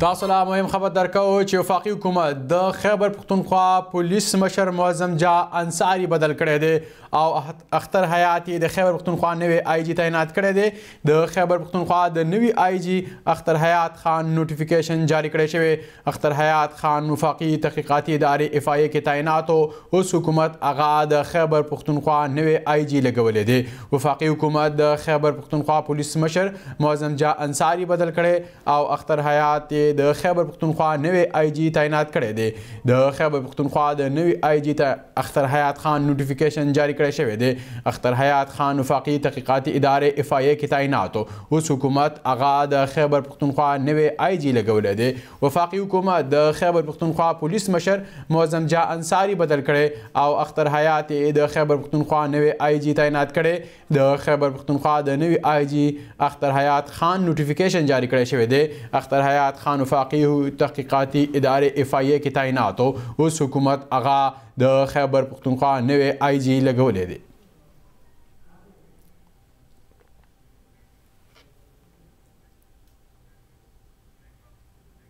تاسو لا مهم خبر درکو چې وفاقي حکومت د خیبر پختونخوا پولیس مشر معظم جا انصاری بدل کړی دی او اختر حیاتی د خیبر پختونخوا نوې آی جی تعینات کړی دی د خیبر پختونخوا د نوې آی جی اختر حیات خان نوټیفیکیشن جاری کړی شوی اختر حیات خان وفاقي تحقیقاتي ادارې اف آی ای کې تعینات او اوس حکومت اغا د خیبر پختونخوا نوې آی جی لګولې دی وفاقي حکومت د خیبر پختونخوا پولیس مشر معظم جا انصاری بدل کړی او اختر حیات کې د خیبر پختونخوا نوې آی جی تعینات کړی دی د خیبر پختونخوا د نوې آی جی ته اختر حیات خان نوټیفیکیشن جاری کړی شوی دی اختر حیات خان وفاقي تحقیقاتي ادارې اف آی ای کې تعینات اوس حکومت اغا د خیبر پختونخوا نوې آی جی لګولې دی وفاقي حکومت د خیبر پختونخوا پولیس مشر معظم جا انصاری بدل کړي او اختر حیات د خیبر پختونخوا نوې آی جی تعینات کړي د خیبر پختونخوا د نوې آی جی اختر حیات خان نوټیفیکیشن جاری کړی شوی دی اختر حیات خان افغان وفاقي تحقیقاتي ادارې اف آی ای کې تعینات او اوس حکومت هغه د خیبر پختونخوا نوې آی جی لګولې دي